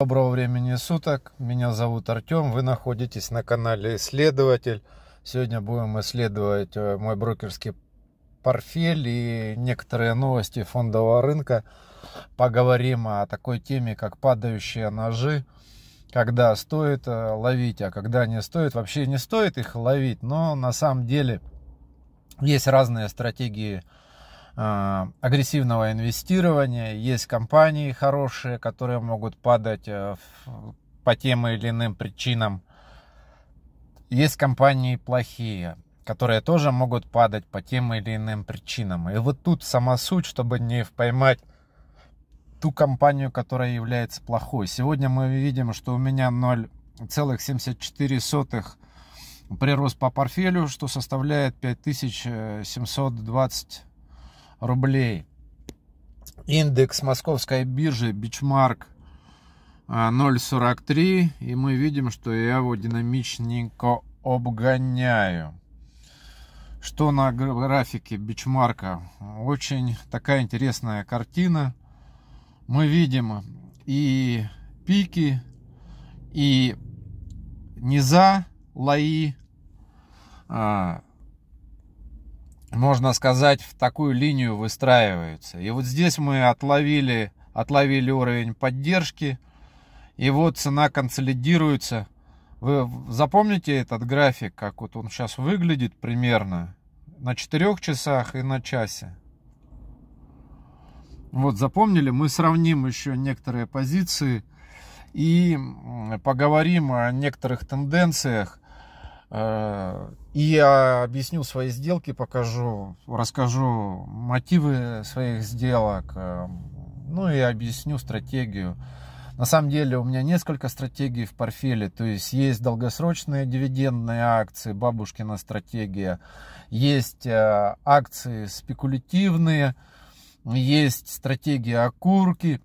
Доброго времени суток, меня зовут Артем, вы находитесь на канале Исследователь. Сегодня будем исследовать э, мой брокерский портфель и некоторые новости фондового рынка. Поговорим о такой теме, как падающие ножи, когда стоит э, ловить, а когда не стоит. Вообще не стоит их ловить, но на самом деле есть разные стратегии Э, агрессивного инвестирования, есть компании хорошие, которые могут падать э, по тем или иным причинам. Есть компании плохие, которые тоже могут падать по тем или иным причинам. И вот тут сама суть, чтобы не поймать ту компанию, которая является плохой. Сегодня мы видим, что у меня 0,74 прирост по портфелю, что составляет 5720 рублей. Индекс московской биржи бичмарк 0.43. А, и мы видим, что я его динамичненько обгоняю. Что на графике бичмарка? Очень такая интересная картина. Мы видим и пики, и низа лаи, а, можно сказать, в такую линию выстраиваются. И вот здесь мы отловили, отловили уровень поддержки, и вот цена консолидируется. Вы запомните этот график, как вот он сейчас выглядит примерно на 4 часах и на часе. Вот запомнили, мы сравним еще некоторые позиции и поговорим о некоторых тенденциях, Э, и я объясню свои сделки, покажу, расскажу мотивы своих сделок, э, ну и объясню стратегию. На самом деле у меня несколько стратегий в портфеле, то есть есть долгосрочные дивидендные акции, бабушкина стратегия, есть э, акции спекулятивные, есть стратегия окурки,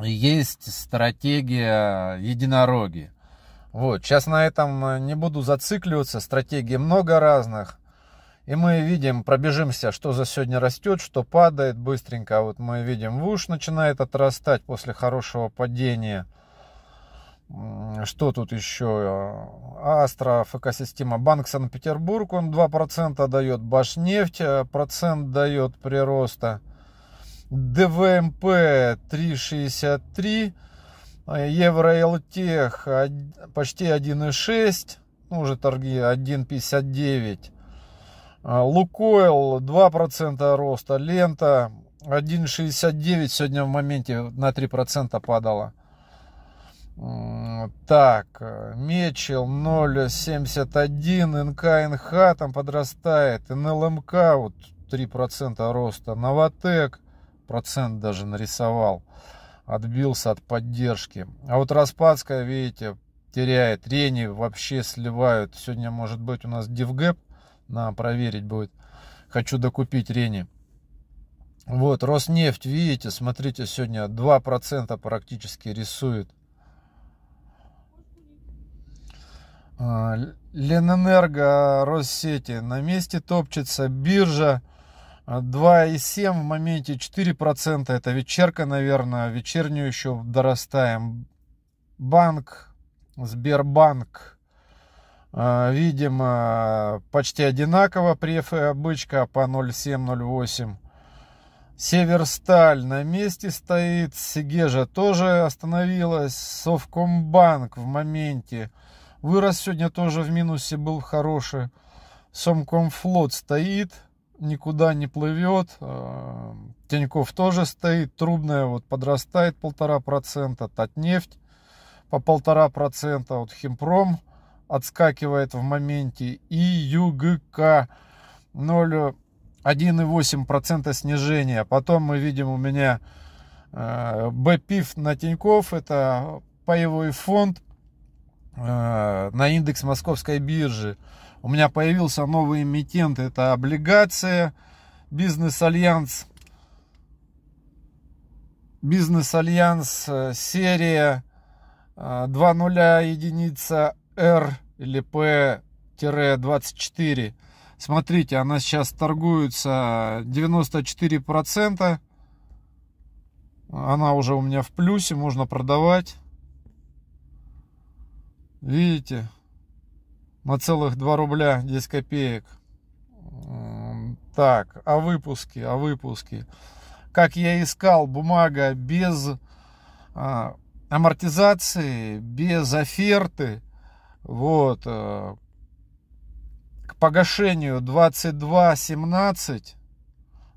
есть стратегия единороги. Вот, сейчас на этом э, не буду зацикливаться, стратегий много разных. И мы видим, пробежимся, что за сегодня растет, что падает быстренько. А вот мы видим, вуш начинает отрастать после хорошего падения. Что тут еще? А, Астра, ФК-система Банк Санкт-Петербург, он 2% дает. Башнефть э, процент дает прироста. ДВМП 363 Э, Евроэлтех почти 1,6, ну уже торги 1,59. Э, Лукойл 2% роста, лента 1,69 сегодня в моменте на 3% падала. Так, э, Мечел 0,71, НК, НХ там подрастает, НЛМК вот 3% роста, Новотек процент даже нарисовал отбился от поддержки. А вот Распадская, видите, теряет. Рени вообще сливают. Сегодня, может быть, у нас дивгэп. На проверить будет. Хочу докупить Рени. Вот, Роснефть, видите, смотрите, сегодня 2% практически рисует. А, Ленэнерго, Россети на месте топчется, биржа 2,7 а в моменте 4%. Это вечерка, наверное. Вечернюю еще дорастаем. Банк, Сбербанк. А, видимо, почти одинаково при обычка а по 0,7-0,8. Северсталь на месте стоит. Сигежа тоже остановилась. Совкомбанк в моменте. Вырос сегодня тоже в минусе был хороший. Сомкомфлот стоит никуда не плывет. Э, Тиньков тоже стоит, трубная вот подрастает полтора процента, Татнефть по полтора процента, вот Химпром отскакивает в моменте и ЮГК 0,1,8% э, снижения. Потом мы видим у меня э, БПИФ на Тиньков, это паевой фонд на индекс московской биржи. У меня появился новый эмитент, это облигация Бизнес Альянс. Бизнес Альянс э, серия 2.0 э, единица R или P-24. Смотрите, она сейчас торгуется 94%. Она уже у меня в плюсе, можно продавать. Видите? на целых 2 рубля 10 копеек. Так, о а выпуске, о а выпуске. Как я искал, бумага без а, амортизации, без оферты. Вот. Э, к погашению 22.17.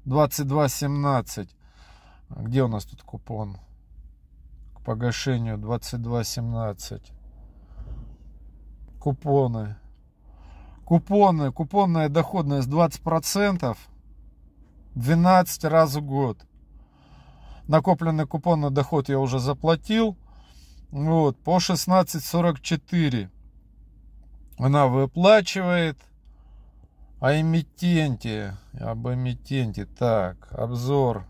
22.17. Где у нас тут купон? К погашению 22.17 купоны. Купоны, купонная доходность 20%, 12 раз в год. Накопленный купонный доход я уже заплатил. Вот, по 16.44 она выплачивает. О а эмитенте, об эмитенте, так, обзор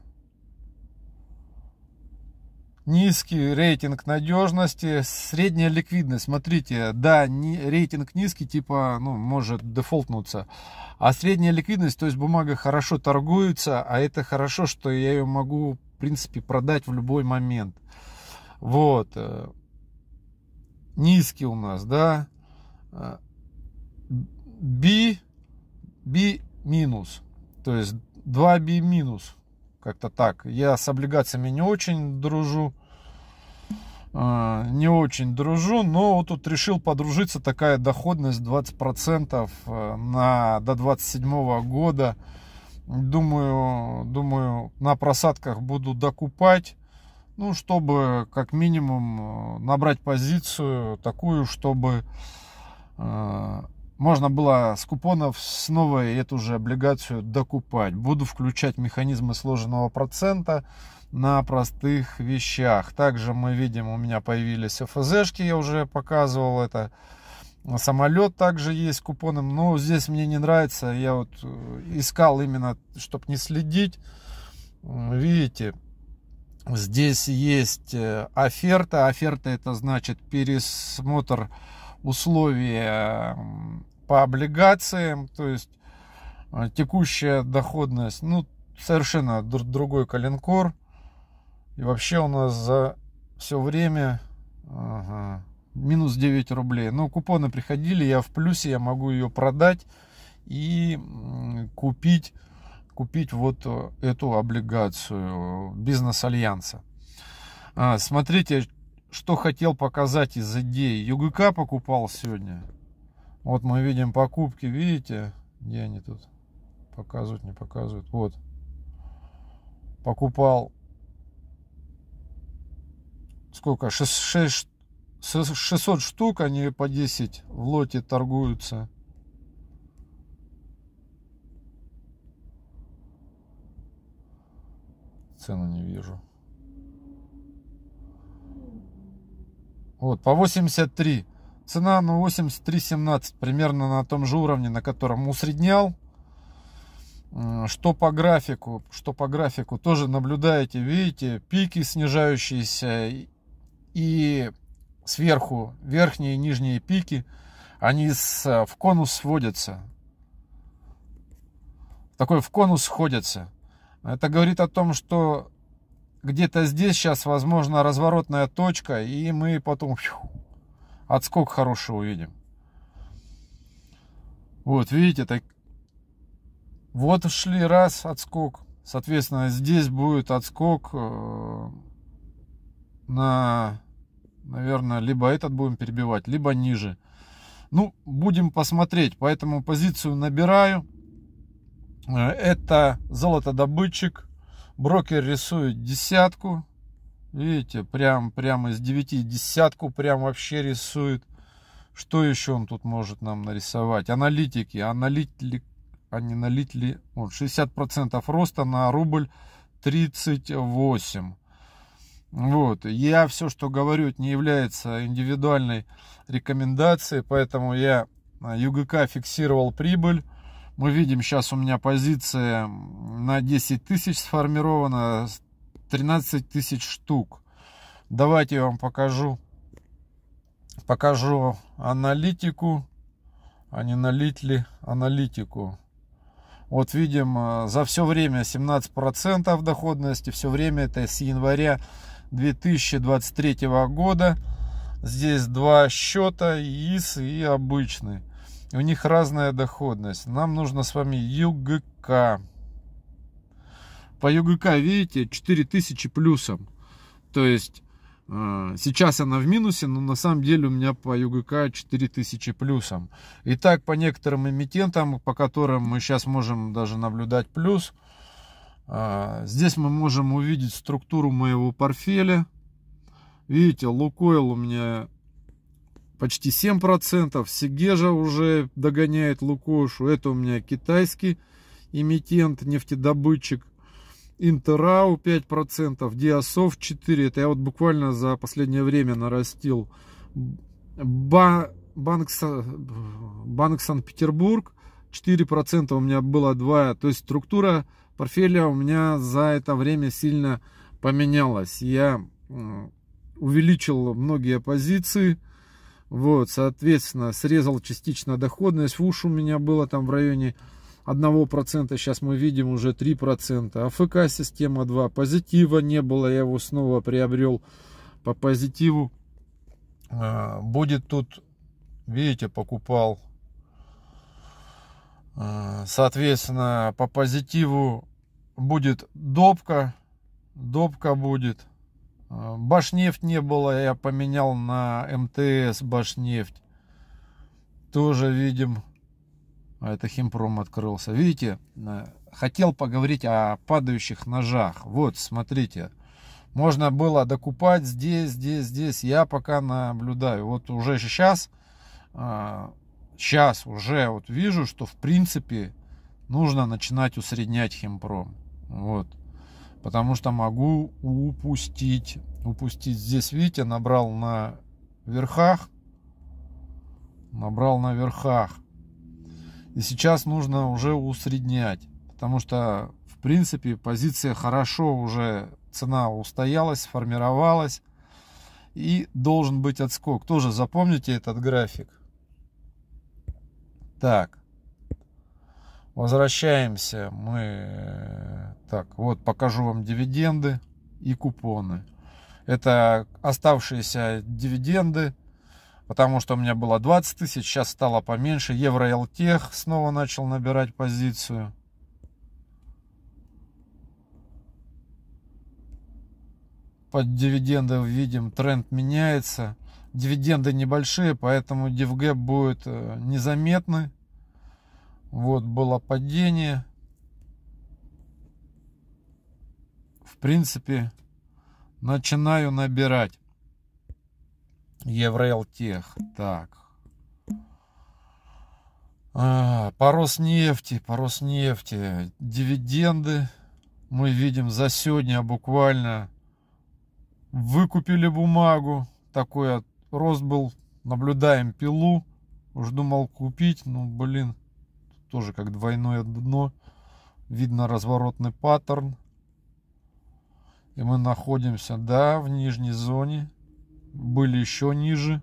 низкий рейтинг надежности, средняя ликвидность. Смотрите, да, не, рейтинг низкий, типа, ну, может дефолтнуться. А средняя ликвидность, то есть бумага хорошо торгуется, а это хорошо, что я ее могу, в принципе, продать в любой момент. Вот. Э, низкий у нас, да. B, э, B минус. То есть 2B минус. Как-то так. Я с облигациями не очень дружу. А, не очень дружу, но вот тут решил подружиться, такая доходность 20% э, на, до 27 года. Думаю, думаю, на просадках буду докупать, ну, чтобы как минимум э, набрать позицию такую, чтобы э, можно было с купонов снова эту же облигацию докупать. Буду включать механизмы сложенного процента, на простых вещах. Также мы видим, у меня появились ФЗшки, я уже показывал это. Самолет также есть купоном, но здесь мне не нравится. Я вот э, искал именно, чтобы не следить. Видите, здесь есть э, оферта. Оферта это значит пересмотр условия э, по облигациям, то есть текущая доходность. Ну, совершенно другой коленкор. И вообще у нас за все время ага, минус 9 рублей. Но ну, купоны приходили, я в плюсе, я могу ее продать и купить, купить вот э, эту облигацию бизнес-альянса. А, смотрите, что хотел показать из идеи. ЮГК покупал сегодня. Вот мы видим покупки, видите, где они тут показывают, не показывают. Вот. Покупал сколько, 6, 600 штук, они по 10 в лоте торгуются. Цену не вижу. Вот, по 83. Цена на 83.17, примерно на том же уровне, на котором усреднял. Что по графику, что по графику, тоже наблюдаете, видите, пики снижающиеся и сверху верхние и нижние пики, они э, в конус сводятся. Такой в конус сходятся. Это говорит о том, что где-то здесь сейчас, возможно, разворотная точка, и мы потом фью, отскок хороший увидим. Вот, видите, так... вот шли раз отскок. Соответственно, здесь будет отскок э, на наверное, либо этот будем перебивать, либо ниже. Ну, будем посмотреть, поэтому позицию набираю. Э, это золотодобытчик. Брокер рисует десятку. Видите, прям, прям из 9 десятку прям вообще рисует. Что еще он тут может нам нарисовать? Аналитики. Аналитик, они а налитли вот, 60% роста на рубль 38. Вот. Я все, что говорю, не является индивидуальной рекомендацией, поэтому я а, ЮГК фиксировал прибыль. Мы видим, сейчас у меня позиция на 10 тысяч сформирована, 13 тысяч штук. Давайте я вам покажу, покажу аналитику, а не налить ли аналитику. Вот видим, а, за все время 17% доходности, все время это с января 2023 года. Здесь два счета, ИС и обычный. У них разная доходность. Нам нужно с вами ЮГК. По ЮГК, видите, 4000 плюсом. То есть э, Сейчас она в минусе, но на самом деле у меня по ЮГК 4000 плюсом. Итак, по некоторым эмитентам, по которым мы сейчас можем даже наблюдать плюс, а, здесь мы можем увидеть структуру моего портфеля. Видите, Лукойл у меня почти 7%. Сигежа уже догоняет Лукошу. Это у меня китайский эмитент, нефтедобытчик. Интерау 5%, Диасов 4%. Это я вот буквально за последнее время нарастил. Ба банк, банк Санкт-Петербург 4% у меня было 2%. То есть структура портфеля у меня за это время сильно поменялось. Я увеличил многие позиции. Вот, соответственно, срезал частично доходность. В ВУШ у меня было там в районе 1%, сейчас мы видим уже 3%. АФК система 2, позитива не было, я его снова приобрел по позитиву. А, будет тут, видите, покупал Э, соответственно, по позитиву будет допка. Допка будет. Э, Башнефть не было, я поменял на МТС Башнефть. Тоже видим. А это химпром открылся. Видите, э, хотел поговорить о падающих ножах. Вот, смотрите. Можно было докупать здесь, здесь, здесь. Я пока наблюдаю. Вот уже сейчас сейчас уже вот вижу, что в принципе нужно начинать усреднять химпром. Вот. Потому что могу упустить. Упустить здесь, видите, набрал на верхах. Набрал на верхах. И сейчас нужно уже усреднять. Потому что, в принципе, позиция хорошо уже, цена устоялась, сформировалась. И должен быть отскок. Тоже запомните этот график. Так. Возвращаемся. Мы... Э, так, вот покажу вам дивиденды и купоны. Это оставшиеся дивиденды, потому что у меня было 20 тысяч, сейчас стало поменьше. Евро Элтех снова начал набирать позицию. Под дивиденды видим, тренд меняется дивиденды небольшие, поэтому DivGap будет э, незаметны. Вот было падение. В принципе, начинаю набирать Еврел Так. А, по Роснефти, по Роснефти. Дивиденды мы видим за сегодня буквально выкупили бумагу. Такое рост был. Наблюдаем пилу. Уж думал купить, ну блин, тоже как двойное дно. Видно разворотный паттерн. И мы находимся, да, в нижней зоне. Были еще ниже.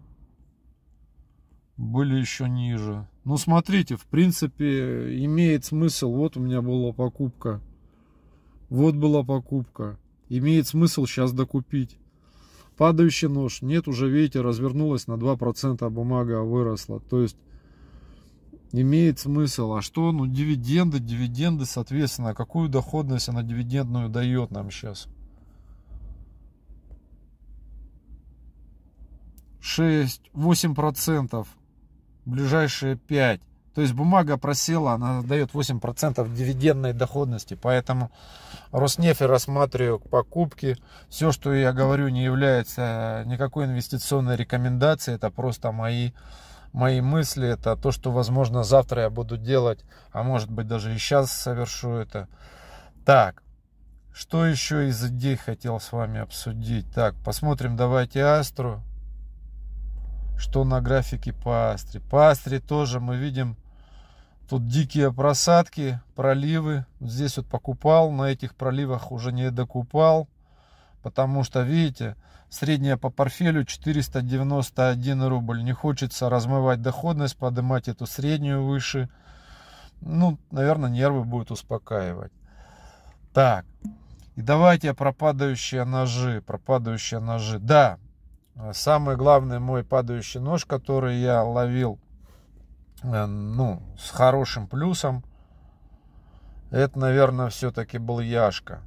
Были еще ниже. Ну, смотрите, в принципе, имеет смысл. Вот у меня была покупка. Вот была покупка. Имеет смысл сейчас докупить падающий нож. Нет, уже, видите, развернулась на 2% а бумага выросла. То есть имеет смысл. А что? Ну, дивиденды, дивиденды, соответственно, какую доходность она дивидендную дает нам сейчас? 6, 8 процентов, ближайшие 5. То есть бумага просела, она дает 8% дивидендной доходности. Поэтому Роснефть рассматриваю к покупке. Все, что я говорю, не является э, никакой инвестиционной рекомендацией. Это просто мои, мои мысли. Это то, что, возможно, завтра я буду делать. А может быть, даже и сейчас совершу это. Так, что еще из идей хотел с вами обсудить? Так, посмотрим, давайте Астру. Что на графике по Астре? По Астре тоже мы видим Тут дикие просадки, проливы. Здесь вот покупал, на этих проливах уже не докупал. Потому что, видите, средняя по портфелю 491 рубль. Не хочется размывать доходность, поднимать эту среднюю выше. Ну, наверное, нервы будут успокаивать. Так, и давайте про падающие ножи. Про падающие ножи. Да, э, самый главный мой падающий нож, который я ловил Э, ну, с хорошим плюсом. Это, наверное, все-таки был Яшка.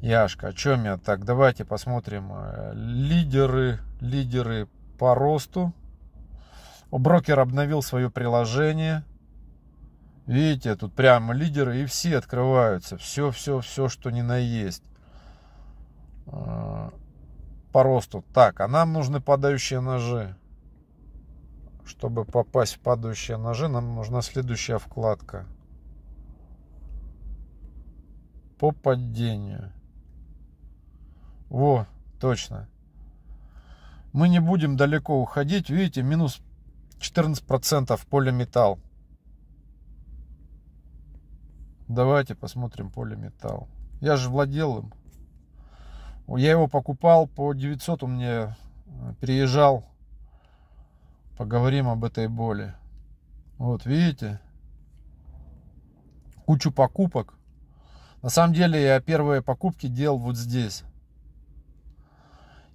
Яшка, о а чем я? Так, давайте посмотрим. Э, лидеры, лидеры по росту. Брокер обновил свое приложение. Видите, тут прямо лидеры и все открываются. Все, все, все, что не на есть. Э, по росту. Так, а нам нужны падающие ножи чтобы попасть в падающие ножи, нам нужна следующая вкладка. По падению. Во, точно. Мы не будем далеко уходить. Видите, минус 14% полиметалл. Давайте посмотрим полиметалл. Я же владел им. Я его покупал по 900, он мне э, переезжал поговорим об этой боли. Вот, видите? Кучу покупок. На самом деле я первые покупки делал вот здесь.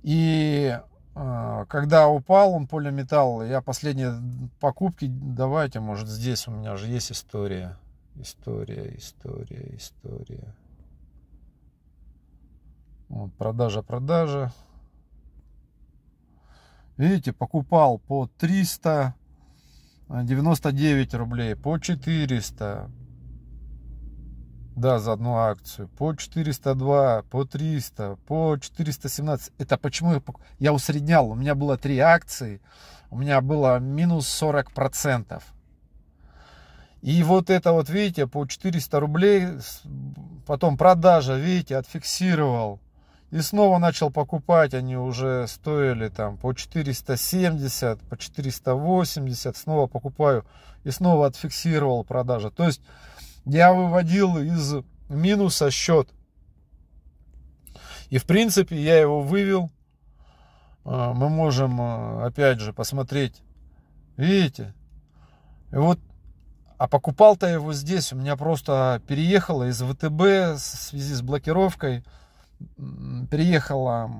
И э, когда упал он полиметалл, я последние покупки, давайте, может, здесь у меня же есть история. История, история, история. Вот, продажа, продажа. Видите, покупал по 399 а, рублей, по 400, да, за одну акцию, по 402, по 300, по 417. Это почему я, покуп... я усреднял, у меня было три акции, у меня было минус 40%. И вот это вот, видите, по 400 рублей, потом продажа, видите, отфиксировал и снова начал покупать, они уже стоили там по 470, по 480, снова покупаю и снова отфиксировал продажи. То есть я выводил из минуса счет. И в принципе я его вывел. А, мы можем а, опять же посмотреть. Видите? И вот а покупал-то его здесь. У меня просто переехало из ВТБ в связи с блокировкой переехала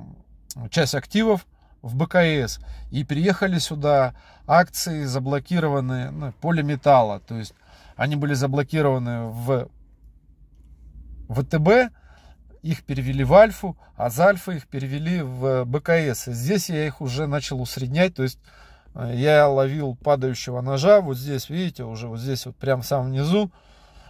часть активов в БКС, и переехали сюда акции, заблокированные ну, полиметалла, то есть они были заблокированы в ВТБ, их перевели в Альфу, а за Альфа их перевели в БКС. И здесь я их уже начал усреднять, то есть э, я ловил падающего ножа, вот здесь, видите, уже вот здесь вот прям в самом низу,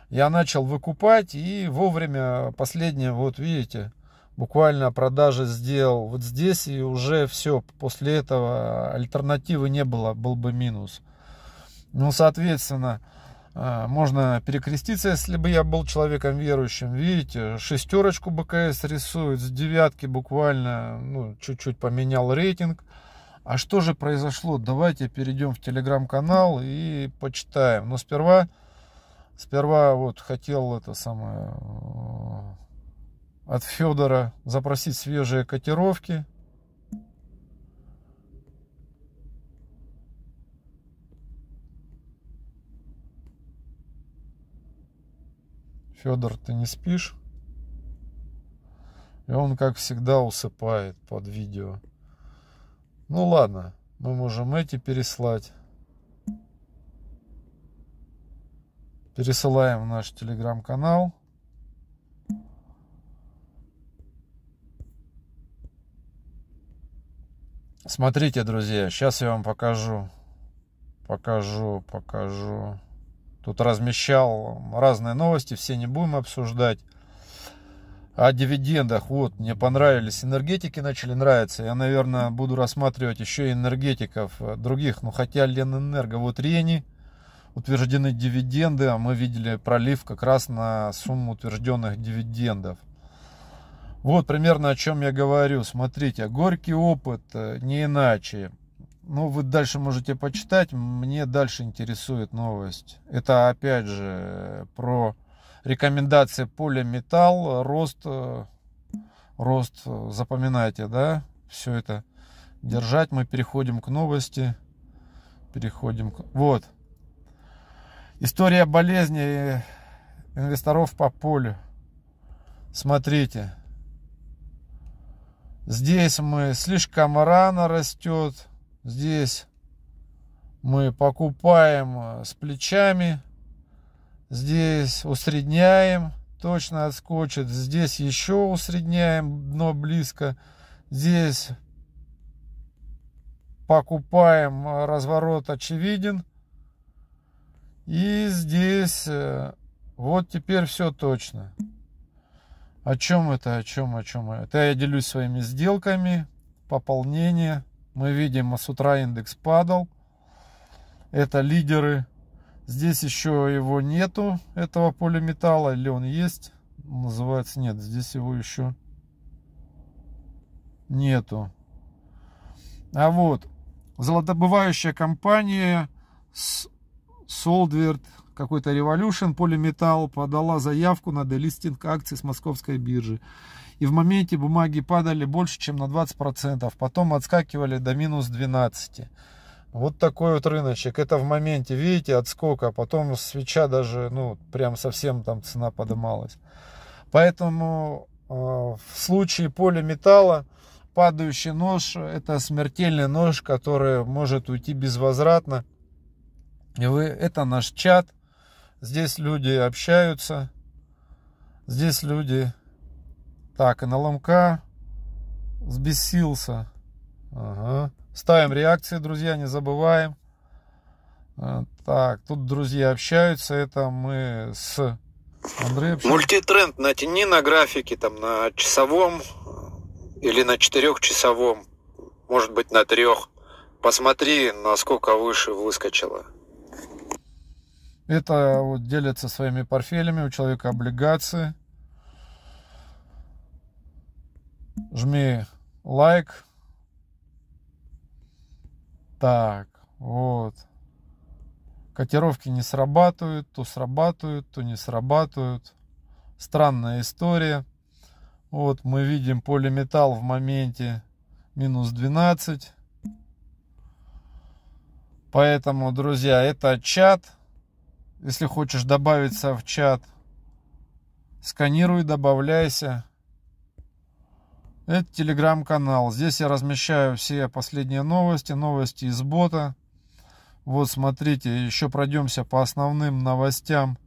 я начал выкупать и вовремя последнее, вот видите, буквально продажи сделал вот здесь, и уже все, после этого альтернативы не было, был бы минус. Ну, соответственно, э, можно перекреститься, если бы я был человеком верующим. Видите, шестерочку БКС рисует, с девятки буквально ну, чуть-чуть поменял рейтинг. А что же произошло? Давайте перейдем в телеграм-канал и почитаем. Но сперва, сперва вот хотел это самое э, от Федора запросить свежие котировки. Федор, ты не спишь? И он, как всегда, усыпает под видео. Ну ладно, мы можем эти переслать. Пересылаем в наш телеграм-канал. Смотрите, друзья, сейчас я вам покажу. Покажу, покажу. Тут размещал разные новости, все не будем обсуждать. О дивидендах, вот, мне понравились энергетики, начали нравиться. Я, наверное, буду рассматривать еще и энергетиков э, других. Ну, хотя Ленэнерго, вот Рени, утверждены дивиденды, а мы видели пролив как раз на сумму утвержденных дивидендов. Вот примерно о чем я говорю. Смотрите, горький опыт, э, не иначе. Ну, вы дальше можете почитать. Мне дальше интересует новость. Это, опять же, про рекомендации полиметалл, э, рост, э, рост, запоминайте, да, все это держать. Мы переходим к новости. Переходим к... Вот. История болезни инвесторов по полю. Смотрите. Здесь мы слишком рано растет. Здесь мы покупаем э, с плечами. Здесь усредняем, точно отскочит. Здесь еще усредняем дно близко. Здесь покупаем, э, разворот очевиден. И здесь э, вот теперь все точно. О чем это, о чем, о чем? Это я делюсь своими сделками, пополнение. Мы видим, с утра индекс падал. Это лидеры. Здесь еще его нету, этого полиметалла, или он есть? Называется, нет, здесь его еще нету. А вот, золотобывающая компания Солдверд какой-то Revolution Полиметал подала заявку на делистинг акций с московской биржи. И в моменте бумаги падали больше, чем на 20%, потом отскакивали до минус 12%. Вот такой вот рыночек. Это в моменте, видите, отскока, потом свеча даже, ну, прям совсем там цена поднималась. Поэтому э, в случае полиметалла падающий нож – это смертельный нож, который может уйти безвозвратно. И вы, это наш чат, Здесь люди общаются. Здесь люди... Так, и НЛМК взбесился. Ага. Ставим реакции, друзья, не забываем. Э, так, тут друзья общаются. Это мы с Андреем. Общаемся. Мультитренд натяни на графике, там на часовом э, или на четырехчасовом, может быть на трех. Посмотри, насколько выше выскочило. Это вот делятся своими портфелями, у человека облигации. Жми лайк. Так, вот. Котировки не срабатывают, то срабатывают, то не срабатывают. Странная история. Вот мы видим полиметалл в моменте минус 12. Поэтому, друзья, это чат. Если хочешь добавиться в чат, сканируй, добавляйся. Это телеграм-канал. Здесь я размещаю все последние новости, новости из бота. Вот смотрите, еще пройдемся по основным новостям.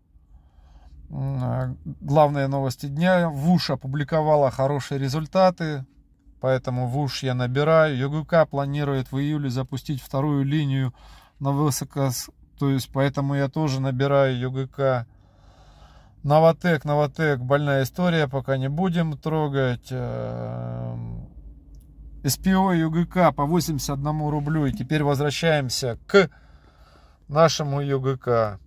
А, главные новости дня. ВУШ опубликовала хорошие результаты, поэтому ВУШ я набираю. ЮГК планирует в июле запустить вторую линию на высокос то есть, поэтому я тоже набираю ЮГК. Новотек, Новотек, больная история, пока не будем трогать. Эм, СПО ЮГК по 81 рублю. И теперь возвращаемся к нашему ЮГК.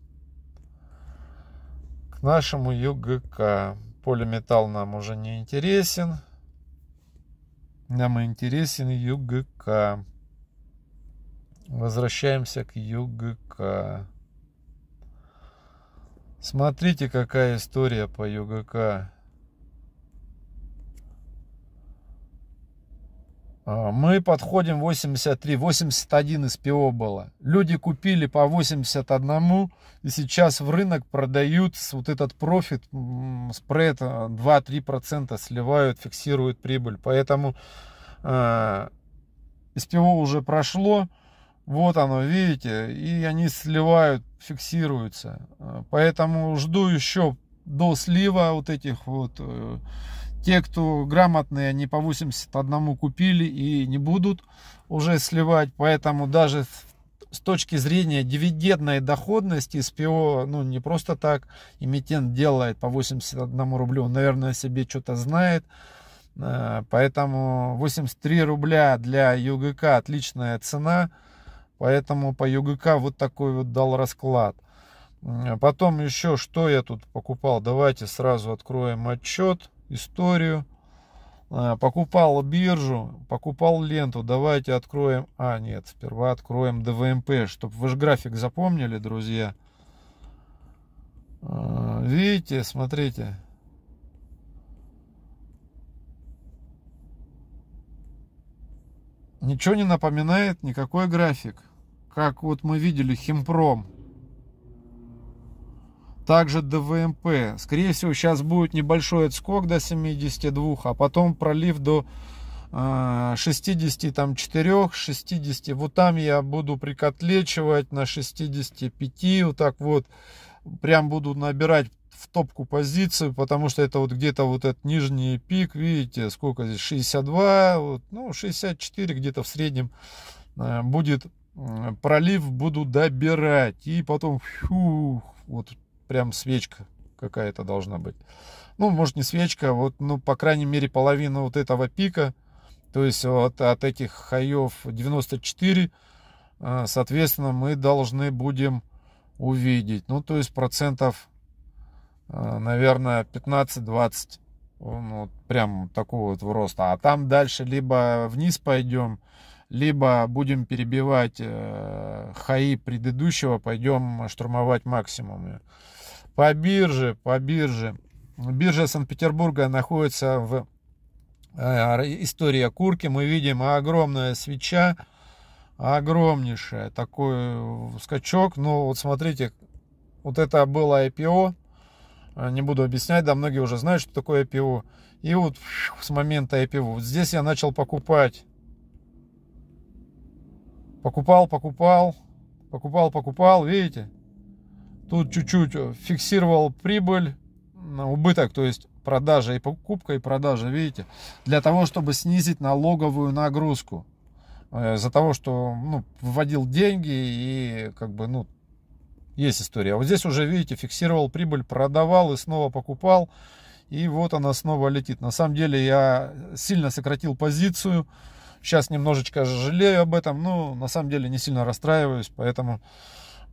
К нашему ЮГК. Полиметалл нам уже не интересен. Нам интересен ЮГК. Возвращаемся к ЮГК. Смотрите, какая история по ЮГК. А, мы подходим 83, 81 СПО было. Люди купили по 81, и сейчас в рынок продают вот этот профит, спред 2-3% а, сливают, фиксируют прибыль. Поэтому э, а, СПО уже прошло, вот оно, видите, и они сливают, фиксируются. Э, поэтому жду еще до слива вот этих вот. Э, те, кто грамотные, они по 81 купили и не будут уже сливать. Поэтому даже с точки зрения дивидендной доходности СПО, ну не просто так, эмитент делает по 81 рублю, он, наверное, себе что-то знает. Э, поэтому 83 рубля для ЮГК отличная цена. Поэтому по ЮГК вот такой вот дал расклад. Потом еще, что я тут покупал? Давайте сразу откроем отчет, историю. А, покупал биржу, покупал ленту. Давайте откроем... А, нет, сперва откроем ДВМП, чтобы ваш график запомнили, друзья. А, видите, смотрите, ничего не напоминает никакой график. Как вот мы видели Химпром. Также ДВМП. Скорее всего, сейчас будет небольшой отскок до 72, а потом пролив до 64, э, 60. Вот там я буду прикотлечивать на 65, вот так вот. Прям буду набирать в топку позицию, потому что это вот где-то вот этот нижний пик, видите, сколько здесь, 62, вот, ну, 64 где-то в среднем э, будет э, пролив, буду добирать, и потом, фу, вот прям свечка какая-то должна быть. Ну, может, не свечка, а вот, ну, по крайней мере, половина вот этого пика, то есть вот от этих хаев 94, э, соответственно, мы должны будем увидеть, ну, то есть процентов Э, наверное, 15-20. Ну, вот прям такого вот роста. А там дальше либо вниз пойдем, либо будем перебивать э, хаи предыдущего, пойдем штурмовать максимумы. По бирже, по бирже. Биржа Санкт-Петербурга находится в э, история курки. Мы видим огромная свеча, огромнейшая, такой скачок. Ну, вот смотрите, вот это было IPO, а, не буду объяснять, да, многие уже знают, что такое IPO. И вот с момента IPO, вот здесь я начал покупать. Покупал, покупал, покупал, покупал, видите? Тут чуть-чуть э, фиксировал прибыль, убыток, то есть продажа и покупка и продажа, видите? Для того, чтобы снизить налоговую нагрузку э, за того, что ну, вводил деньги и как бы ну есть история. А вот здесь уже, видите, фиксировал прибыль, продавал и снова покупал. И вот она снова летит. На самом деле я сильно сократил позицию. Сейчас немножечко жалею об этом, но на самом деле не сильно расстраиваюсь. Поэтому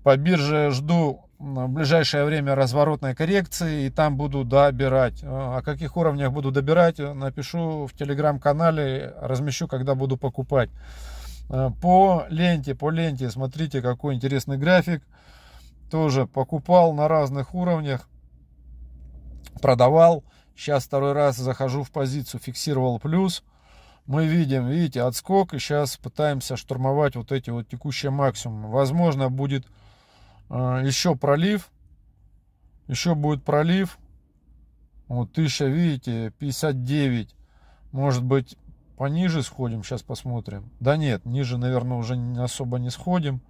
по бирже жду в ближайшее время разворотной коррекции. И там буду добирать. А, о каких уровнях буду добирать, э, напишу в телеграм-канале. Размещу, когда буду покупать. А, по ленте, по ленте, смотрите, какой интересный график тоже покупал на разных уровнях, продавал. Сейчас второй раз захожу в позицию, фиксировал плюс. Мы видим, видите, отскок, и сейчас пытаемся штурмовать вот эти вот текущие максимумы. Возможно, будет э, еще пролив, еще будет пролив. Вот 1000, видите, 59. Может быть, пониже сходим, сейчас посмотрим. Да нет, ниже, наверное, уже особо не сходим.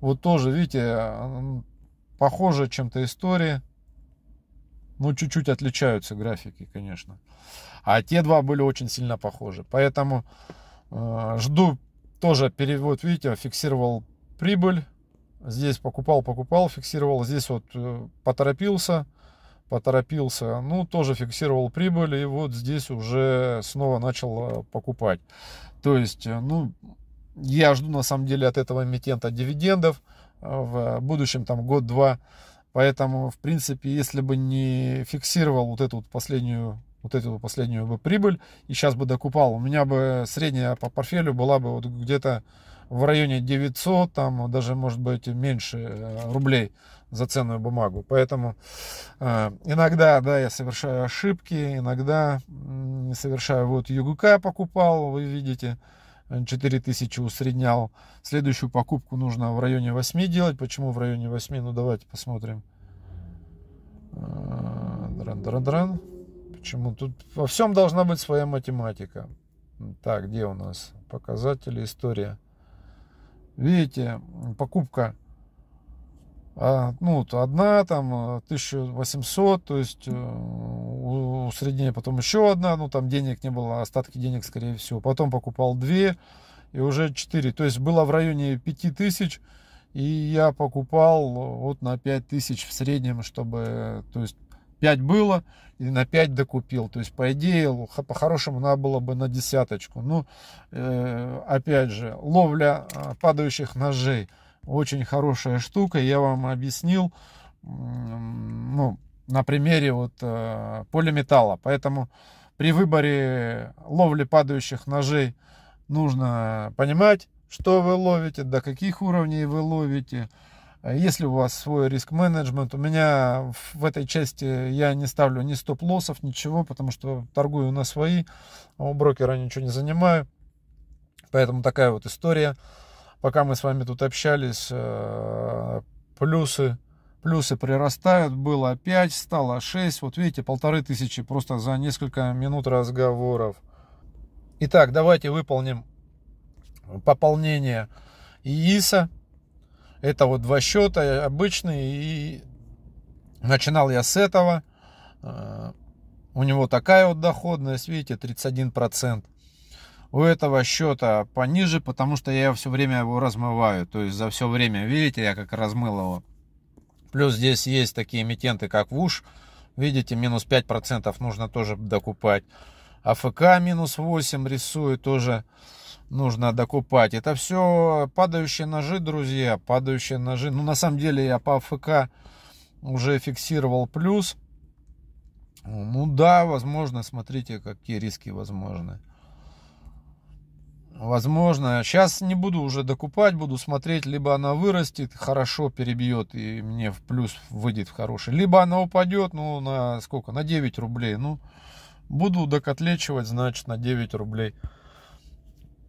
Вот тоже, видите, похоже чем-то истории, Ну, чуть-чуть отличаются графики, конечно. А те два были очень сильно похожи. Поэтому э, жду тоже перевод, видите, фиксировал прибыль. Здесь покупал, покупал, фиксировал. Здесь вот э, поторопился, поторопился. Ну, тоже фиксировал прибыль. И вот здесь уже снова начал э, покупать. То есть, э, ну, я жду на самом деле от этого эмитента дивидендов э, в будущем там год-два. Поэтому, в принципе, если бы не фиксировал вот эту вот последнюю вот эту последнюю бы прибыль и сейчас бы докупал, у меня бы средняя по портфелю была бы вот где-то в районе 900, там даже может быть меньше э, рублей за ценную бумагу. Поэтому э, иногда, да, я совершаю ошибки, иногда не совершаю. Вот ЮГК я покупал, вы видите, 4000 усреднял. Следующую покупку нужно в районе 8 делать. Почему в районе 8? Ну, давайте посмотрим. Дран-дран-дран. Почему? Тут во всем должна быть своя математика. Так, где у нас показатели, история. Видите, покупка а, ну, одна там 1800, то есть э, усреднение, потом еще одна, ну там денег не было, а остатки денег, скорее всего. Потом покупал две и уже четыре. То есть было в районе пяти тысяч, и я покупал э, вот на пять тысяч в среднем, чтобы, то есть 5 было, и на 5 докупил. То есть, по идее, по-хорошему надо было бы на десяточку. но ну, э, опять же, ловля э, падающих ножей. Очень хорошая штука. Я вам объяснил, ну, на примере вот э, полиметалла. Поэтому при выборе ловли падающих ножей нужно понимать, что вы ловите, до каких уровней вы ловите. А если у вас свой риск-менеджмент, у меня в этой части я не ставлю ни стоп-лоссов, ничего, потому что торгую на свои, а у брокера ничего не занимаю. Поэтому такая вот история. Пока мы с вами тут общались, э, плюсы плюсы прирастают, было 5, стало 6, вот видите, полторы тысячи просто за несколько минут разговоров. Итак, давайте выполним пополнение ИИСа. Это вот два счета э, обычные. И начинал я с этого. Э, у него такая вот доходность, видите, 31%. У этого счета пониже, потому что я все время его размываю. То есть за все время, видите, я как размыл его. Плюс здесь есть такие эмитенты, как ВУШ. Видите, минус 5% нужно тоже докупать. АФК минус 8 рисует, тоже нужно докупать. Это все падающие ножи, друзья, падающие ножи. Ну, на самом деле, я по АФК уже фиксировал плюс. Ну да, возможно, смотрите, какие риски возможны. Возможно. Сейчас не буду уже докупать, буду смотреть, либо она вырастет, хорошо перебьет и мне в плюс выйдет в хороший, либо она упадет, ну, на сколько, на 9 рублей. Ну, буду докотлечивать, значит, на 9 рублей.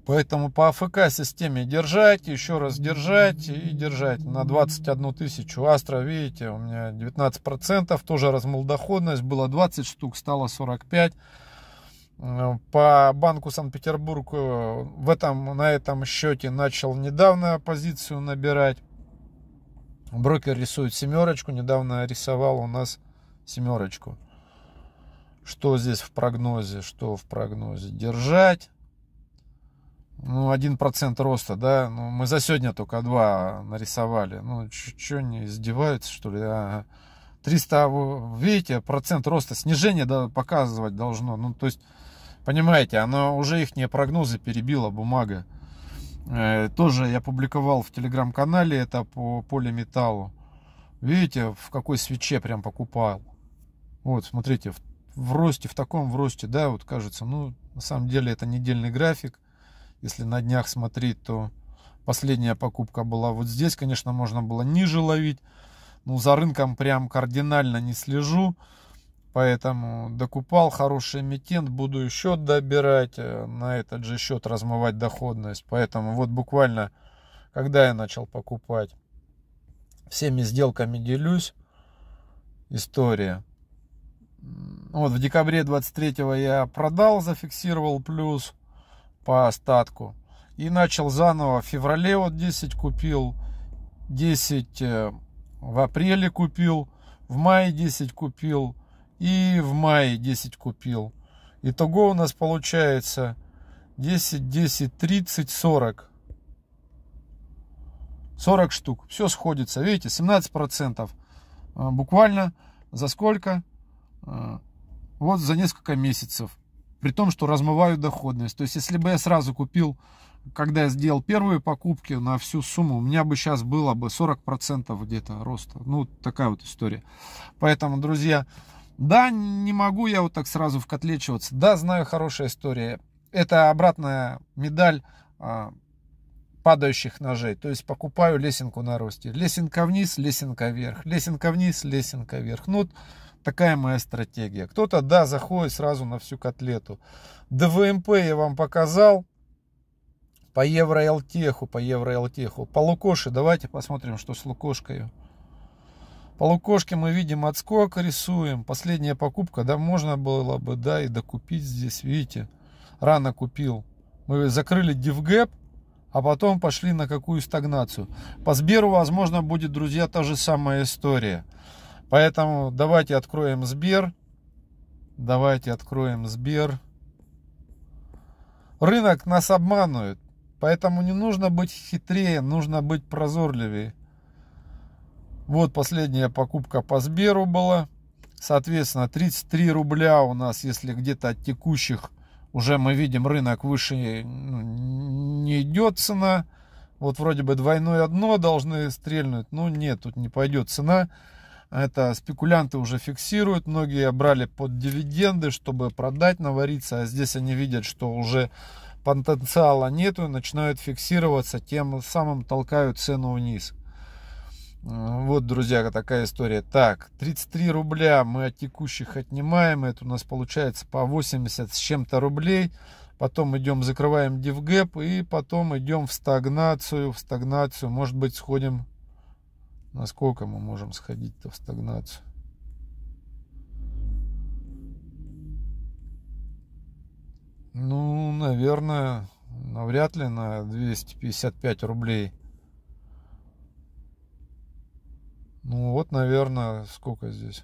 Поэтому по АФК системе держать, еще раз держать и держать на 21 тысячу. Астра, видите, у меня 19%, тоже размолдоходность, было 20 штук, стало 45 Э, по банку Санкт-Петербург э, в этом, на этом счете начал недавно позицию набирать. Брокер рисует семерочку. Недавно рисовал у нас семерочку. Что здесь в прогнозе? Что в прогнозе? Держать. Ну, 1% роста, да. Ну, мы за сегодня только 2 нарисовали. Ну, что, не издеваются, что ли? Ага. 300, а, видите, процент роста. Снижение да, показывать должно. Ну, то есть Понимаете, она уже их прогнозы перебила бумага. Э, тоже я публиковал в телеграм-канале это по полиметаллу. Видите, в какой свече прям покупал. Вот, смотрите, в, в росте, в таком в росте, да, вот кажется, ну, на самом деле это недельный график. Если на днях смотреть, то последняя покупка была вот здесь. Конечно, можно было ниже ловить. Ну за рынком прям кардинально не слежу. Поэтому докупал хороший эмитент, буду еще добирать, э, на этот же счет размывать доходность. Поэтому вот буквально, когда я начал покупать, всеми сделками делюсь. История. Вот в декабре 23 я продал, зафиксировал плюс по остатку. И начал заново в феврале вот 10 купил, 10 э, в апреле купил, в мае 10 купил, и в мае 10 купил. Итого у нас получается 10, 10, 30, 40. 40 штук. Все сходится. Видите, 17%. А, буквально за сколько? А, вот за несколько месяцев. При том, что размываю доходность. То есть, если бы я сразу купил, когда я сделал первые покупки на всю сумму, у меня бы сейчас было бы 40% где-то роста. Ну, такая вот история. Поэтому, друзья, да, не могу я вот так сразу вкотлечиваться. Да, знаю, хорошая история. Это обратная медаль а, падающих ножей. То есть покупаю лесенку на росте. Лесенка вниз, лесенка вверх. Лесенка вниз, лесенка вверх. Ну, вот такая моя стратегия. Кто-то, да, заходит сразу на всю котлету. ДВМП я вам показал. По евро-ЛТеху, по евро-ЛТеху. По Лукоше давайте посмотрим, что с Лукошкой. Полукошки мы видим отскок, рисуем. Последняя покупка, да, можно было бы, да, и докупить здесь, видите. Рано купил. Мы закрыли дивгэп, а потом пошли на какую стагнацию. По Сберу, возможно, будет, друзья, та же самая история. Поэтому давайте откроем Сбер. Давайте откроем Сбер. Рынок нас обманывает. Поэтому не нужно быть хитрее, нужно быть прозорливее. Вот последняя покупка по Сберу была. Соответственно, 33 рубля у нас, если где-то от текущих уже мы видим рынок выше ну, не идет цена. Вот вроде бы двойное дно должны стрельнуть. но нет, тут не пойдет цена. Это спекулянты уже фиксируют. Многие брали под дивиденды, чтобы продать, навариться. А здесь они видят, что уже потенциала нету и начинают фиксироваться. Тем самым толкают цену вниз. Э, вот, друзья, такая история. Так, 33 рубля мы от текущих отнимаем. Это у нас получается по 80 с чем-то рублей. Потом идем, закрываем дивгэп и потом идем в стагнацию. В стагнацию, может быть, сходим... Насколько мы можем сходить-то в стагнацию? Ну, наверное, навряд ли на 255 рублей Ну вот, наверное, сколько здесь?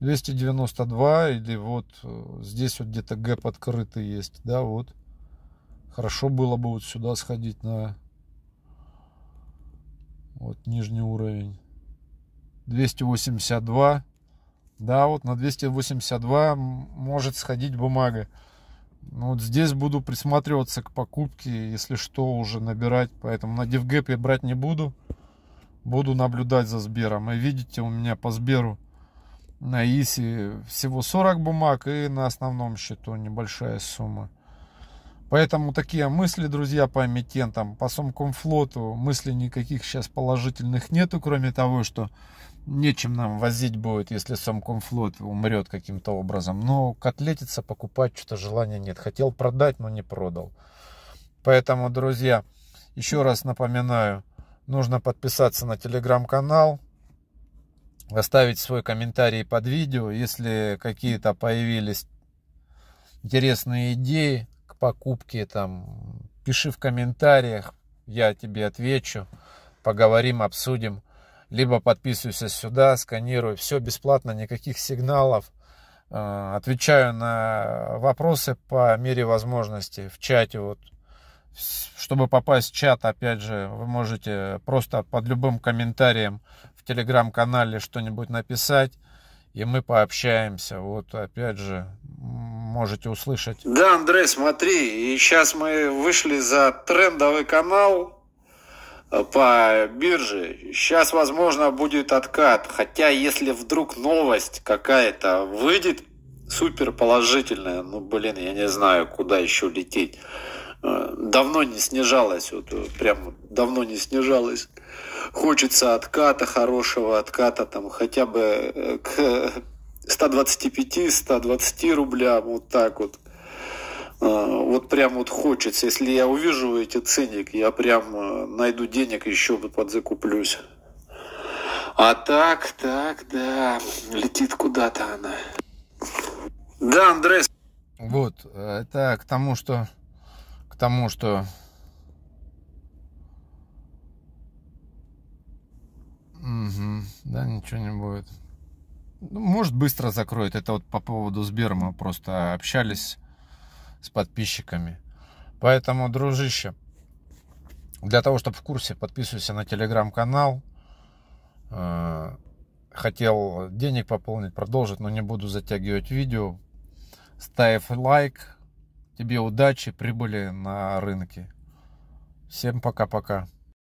292 или вот э, здесь вот где-то гэп открытый есть, да, вот. Хорошо было бы вот сюда сходить на вот нижний уровень. 282. Да, вот на 282 может сходить бумага. Ну, вот здесь буду присматриваться к покупке, если что, уже набирать. Поэтому на DivGap я брать не буду буду наблюдать за Сбером. И видите, у меня по Сберу на ИСе всего 40 бумаг и на основном счету небольшая сумма. Поэтому такие мысли, друзья, по эмитентам, по Сомкомфлоту, мыслей никаких сейчас положительных нету, кроме того, что нечем нам возить будет, если Сомкомфлот умрет каким-то образом. Но котлетиться, покупать что-то желания нет. Хотел продать, но не продал. Поэтому, друзья, еще раз напоминаю, Нужно подписаться на телеграм-канал, оставить свой комментарий под видео, если какие-то появились интересные идеи к покупке, там, пиши в комментариях, я тебе отвечу, поговорим, обсудим. Либо подписывайся сюда, сканируй, все бесплатно, никаких сигналов. А, отвечаю на вопросы по мере возможности в чате, вот чтобы попасть в чат, опять же, вы можете просто под любым комментарием в телеграм-канале что-нибудь написать, и мы пообщаемся. Вот, опять же, можете услышать. Да, Андрей, смотри, и сейчас мы вышли за трендовый канал, э, по бирже. Сейчас, возможно, будет откат. Хотя, если вдруг новость какая-то выйдет супер положительная, ну, блин, я не знаю, куда еще лететь. Э, давно не снижалась, вот э, прям давно не снижалась. Хочется отката, хорошего отката, там хотя бы э, к 125-120 рублям, вот так вот. Вот прям вот хочется. Если я увижу эти ценник, я прям найду денег, еще подзакуплюсь. А так, так, да, летит куда-то она. Да, Андрей Вот, это к тому, что тому, что Угу, да, ничего не будет. Ну, может, быстро закроет. Это вот по поводу Сбера мы просто общались с подписчиками. Поэтому, дружище, для того, чтобы в курсе, подписывайся на телеграм-канал. Э, хотел денег пополнить, продолжить, но не буду затягивать видео. Ставь лайк, Тебе удачи, прибыли на рынке. Всем пока-пока.